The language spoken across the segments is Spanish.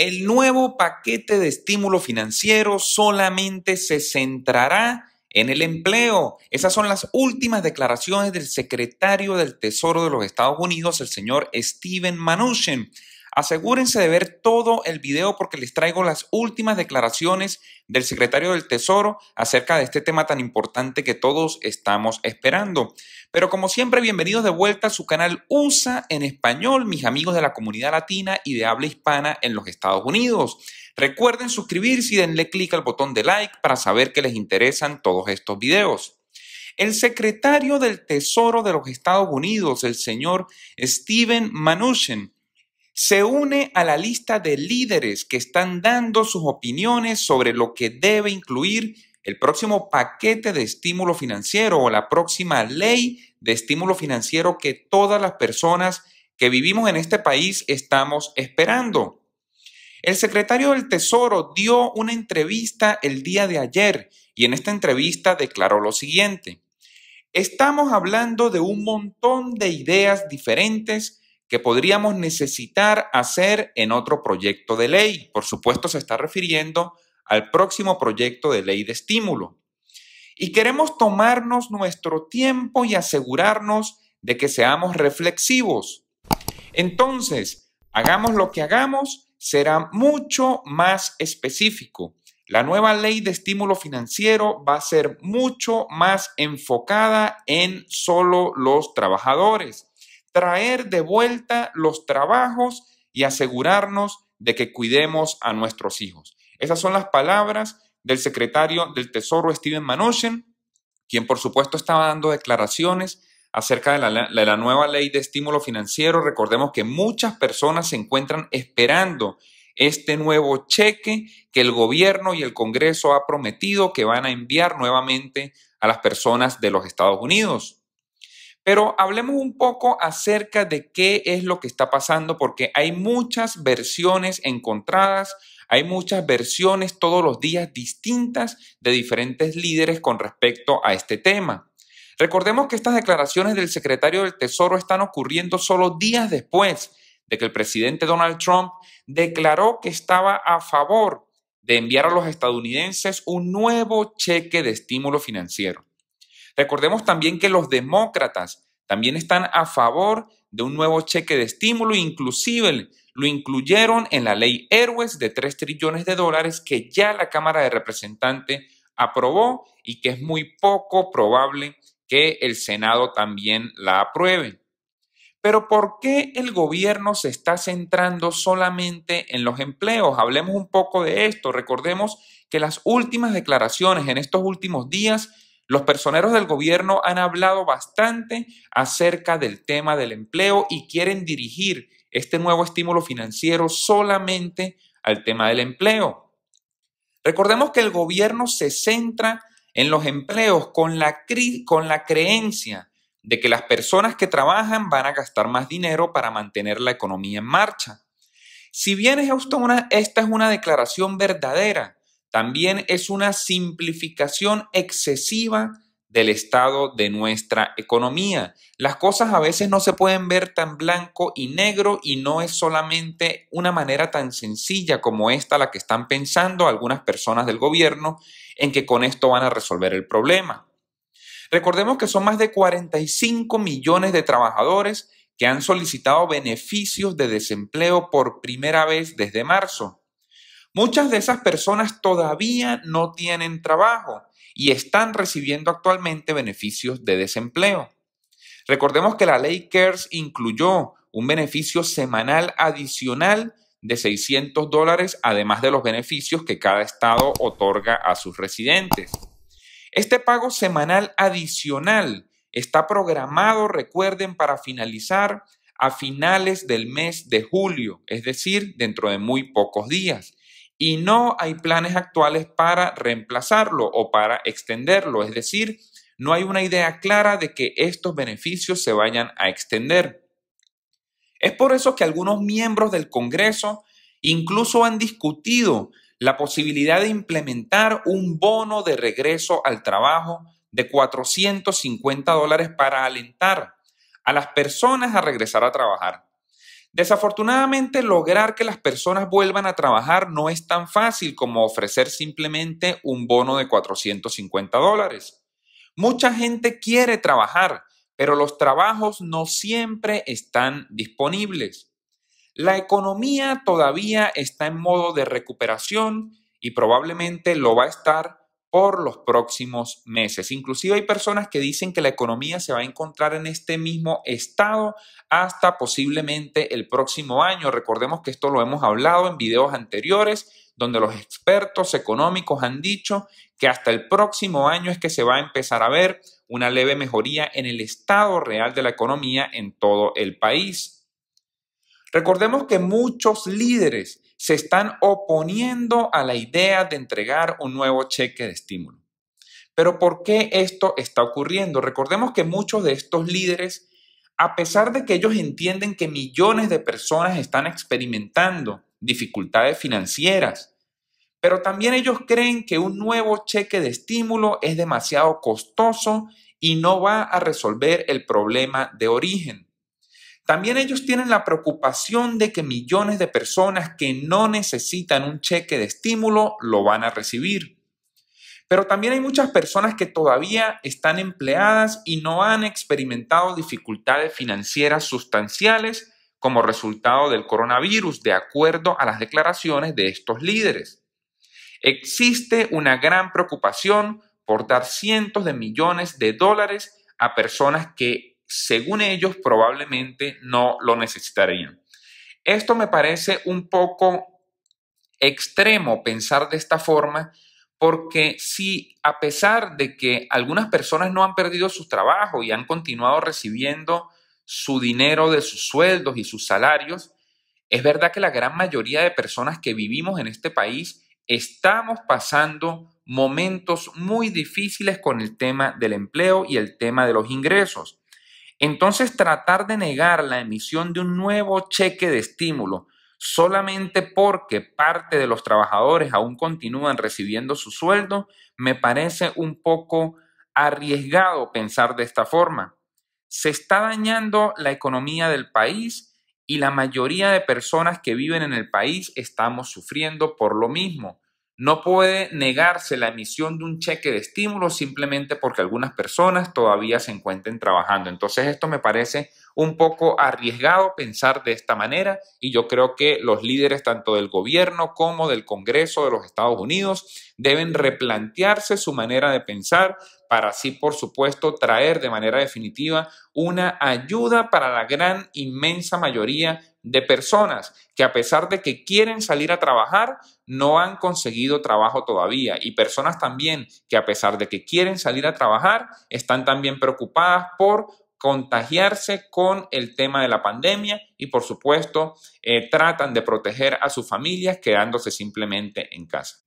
El nuevo paquete de estímulo financiero solamente se centrará en el empleo. Esas son las últimas declaraciones del secretario del Tesoro de los Estados Unidos, el señor Steven Mnuchin. Asegúrense de ver todo el video porque les traigo las últimas declaraciones del secretario del Tesoro acerca de este tema tan importante que todos estamos esperando. Pero como siempre, bienvenidos de vuelta a su canal USA en español, mis amigos de la comunidad latina y de habla hispana en los Estados Unidos. Recuerden suscribirse y denle clic al botón de like para saber que les interesan todos estos videos. El secretario del Tesoro de los Estados Unidos, el señor Steven Mnuchin, se une a la lista de líderes que están dando sus opiniones sobre lo que debe incluir el próximo paquete de estímulo financiero o la próxima ley de estímulo financiero que todas las personas que vivimos en este país estamos esperando. El secretario del Tesoro dio una entrevista el día de ayer y en esta entrevista declaró lo siguiente. Estamos hablando de un montón de ideas diferentes que podríamos necesitar hacer en otro proyecto de ley. Por supuesto, se está refiriendo al próximo proyecto de ley de estímulo. Y queremos tomarnos nuestro tiempo y asegurarnos de que seamos reflexivos. Entonces, hagamos lo que hagamos, será mucho más específico. La nueva ley de estímulo financiero va a ser mucho más enfocada en solo los trabajadores traer de vuelta los trabajos y asegurarnos de que cuidemos a nuestros hijos. Esas son las palabras del secretario del Tesoro Steven Mnuchin, quien por supuesto estaba dando declaraciones acerca de la, la, nueva ley de estímulo financiero. Recordemos que muchas personas se encuentran esperando este nuevo cheque que el gobierno y el Congreso ha prometido que van a enviar nuevamente a las personas de los Estados Unidos. Pero hablemos un poco acerca de qué es lo que está pasando, porque hay muchas versiones encontradas, hay muchas versiones todos los días distintas de diferentes líderes con respecto a este tema. Recordemos que estas declaraciones del secretario del Tesoro están ocurriendo solo días después de que el presidente Donald Trump declaró que estaba a favor de enviar a los estadounidenses un nuevo cheque de estímulo financiero. Recordemos también que los demócratas también están a favor de un nuevo cheque de estímulo, inclusive lo incluyeron en la ley Héroes de 3 trillones de dólares que ya la Cámara de Representantes aprobó y que es muy poco probable que el Senado también la apruebe. Pero ¿por qué el gobierno se está centrando solamente en los empleos? Hablemos un poco de esto. Recordemos que las últimas declaraciones en estos últimos días los personeros del gobierno han hablado bastante acerca del tema del empleo y quieren dirigir este nuevo estímulo financiero solamente al tema del empleo. Recordemos que el gobierno se centra en los empleos con la, creencia de que las personas que trabajan van a gastar más dinero para mantener la economía en marcha. Si bien es esta es una declaración verdadera, también es una simplificación excesiva del estado de nuestra economía. Las cosas a veces no se pueden ver tan blanco y negro y no es solamente una manera tan sencilla como esta la que están pensando algunas personas del gobierno en que con esto van a resolver el problema. Recordemos que son más de 45 millones de trabajadores que han solicitado beneficios de desempleo por primera vez desde marzo. Muchas de esas personas todavía no tienen trabajo y están recibiendo actualmente beneficios de desempleo. Recordemos que la ley CARES incluyó un beneficio semanal adicional de 600 dólares, además de los beneficios que cada estado otorga a sus residentes. Este pago semanal adicional está programado, recuerden, para finalizar a finales del mes de julio, es decir, dentro de muy pocos días y no hay planes actuales para reemplazarlo o para extenderlo, es decir, no hay una idea clara de que estos beneficios se vayan a extender. Es por eso que algunos miembros del Congreso incluso han discutido la posibilidad de implementar un bono de regreso al trabajo de 450 dólares para alentar a las personas a regresar a trabajar. Desafortunadamente, lograr que las personas vuelvan a trabajar no es tan fácil como ofrecer simplemente un bono de 450 dólares. Mucha gente quiere trabajar, pero los trabajos no siempre están disponibles. La economía todavía está en modo de recuperación y probablemente lo va a estar por los próximos meses. Inclusive hay personas que dicen que la economía se va a encontrar en este mismo estado hasta posiblemente el próximo año. Recordemos que esto lo hemos hablado en videos anteriores, donde los expertos económicos han dicho que hasta el próximo año es que se va a empezar a ver una leve mejoría en el estado real de la economía en todo el país. Recordemos que muchos líderes se están oponiendo a la idea de entregar un nuevo cheque de estímulo. Pero ¿por qué esto está ocurriendo? Recordemos que muchos de estos líderes, a pesar de que ellos entienden que millones de personas están experimentando dificultades financieras, pero también ellos creen que un nuevo cheque de estímulo es demasiado costoso y no va a resolver el problema de origen. También ellos tienen la preocupación de que millones de personas que no necesitan un cheque de estímulo lo van a recibir. Pero también hay muchas personas que todavía están empleadas y no han experimentado dificultades financieras sustanciales como resultado del coronavirus, de acuerdo a las declaraciones de estos líderes. Existe una gran preocupación por dar cientos de millones de dólares a personas que según ellos probablemente no lo necesitarían. Esto me parece un poco extremo pensar de esta forma porque si a pesar de que algunas personas no han perdido su trabajo y han continuado recibiendo su dinero de sus sueldos y sus salarios, es verdad que la gran mayoría de personas que vivimos en este país estamos pasando momentos muy difíciles con el tema del empleo y el tema de los ingresos. Entonces tratar de negar la emisión de un nuevo cheque de estímulo solamente porque parte de los trabajadores aún continúan recibiendo su sueldo me parece un poco arriesgado pensar de esta forma. Se está dañando la economía del país y la mayoría de personas que viven en el país estamos sufriendo por lo mismo. No puede negarse la emisión de un cheque de estímulo simplemente porque algunas personas todavía se encuentren trabajando. Entonces esto me parece un poco arriesgado pensar de esta manera y yo creo que los líderes tanto del gobierno como del Congreso de los Estados Unidos deben replantearse su manera de pensar para así, por supuesto, traer de manera definitiva una ayuda para la gran, inmensa mayoría de personas que a pesar de que quieren salir a trabajar, no han conseguido trabajo todavía. Y personas también que a pesar de que quieren salir a trabajar, están también preocupadas por contagiarse con el tema de la pandemia y por supuesto eh, tratan de proteger a sus familias quedándose simplemente en casa.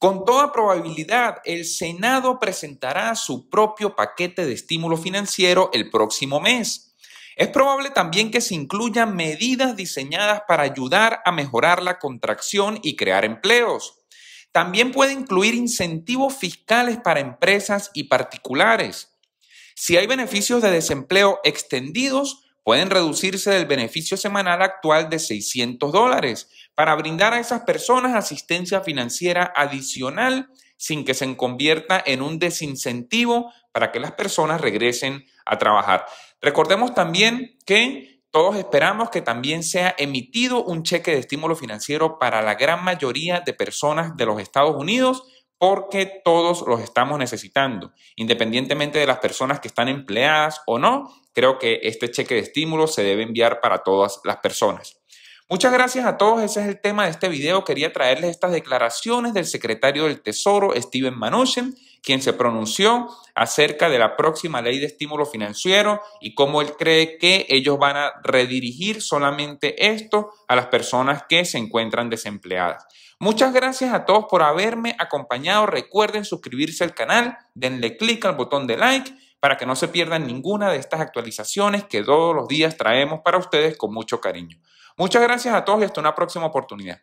Con toda probabilidad, el Senado presentará su propio paquete de estímulo financiero el próximo mes es probable también que se incluyan medidas diseñadas para ayudar a mejorar la contracción y crear empleos. También puede incluir incentivos fiscales para empresas y particulares. Si hay beneficios de desempleo extendidos, pueden reducirse del beneficio semanal actual de 600 dólares para brindar a esas personas asistencia financiera adicional sin que se convierta en un desincentivo para que las personas regresen a trabajar. Recordemos también que todos esperamos que también sea emitido un cheque de estímulo financiero para la gran mayoría de personas de los Estados Unidos porque todos los estamos necesitando. Independientemente de las personas que están empleadas o no, creo que este cheque de estímulo se debe enviar para todas las personas. Muchas gracias a todos, ese es el tema de este video. Quería traerles estas declaraciones del secretario del Tesoro, Steven Mnuchin, quien se pronunció acerca de la próxima ley de estímulo financiero y cómo él cree que ellos van a redirigir solamente esto a las personas que se encuentran desempleadas. Muchas gracias a todos por haberme acompañado. Recuerden suscribirse al canal, denle clic al botón de like para que no se pierdan ninguna de estas actualizaciones que todos los días traemos para ustedes con mucho cariño. Muchas gracias a todos y hasta una próxima oportunidad.